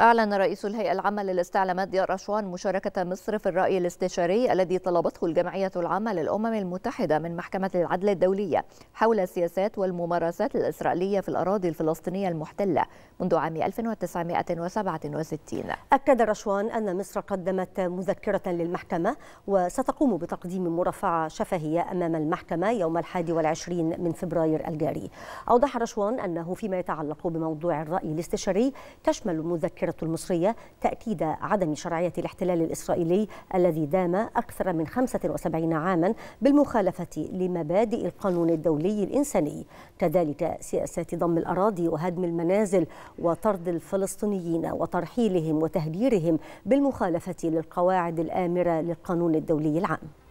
أعلن رئيس الهيئة العامة للاستعلامات ديار رشوان مشاركة مصر في الرأي الاستشاري الذي طلبته الجمعية العامة للأمم المتحدة من محكمة العدل الدولية حول السياسات والممارسات الإسرائيلية في الأراضي الفلسطينية المحتلة منذ عام 1967 أكد رشوان أن مصر قدمت مذكرة للمحكمة وستقوم بتقديم مرافعة شفهية أمام المحكمة يوم الحادي والعشرين من فبراير الجاري أوضح رشوان أنه فيما يتعلق بموضوع الرأي الاستشاري تشمل مذكرة الذاكرة المصرية تأكيد عدم شرعية الاحتلال الإسرائيلي الذي دام أكثر من 75 عاما بالمخالفة لمبادئ القانون الدولي الإنساني كذلك سياسات ضم الأراضي وهدم المنازل وطرد الفلسطينيين وترحيلهم وتهجيرهم بالمخالفة للقواعد الآمرة للقانون الدولي العام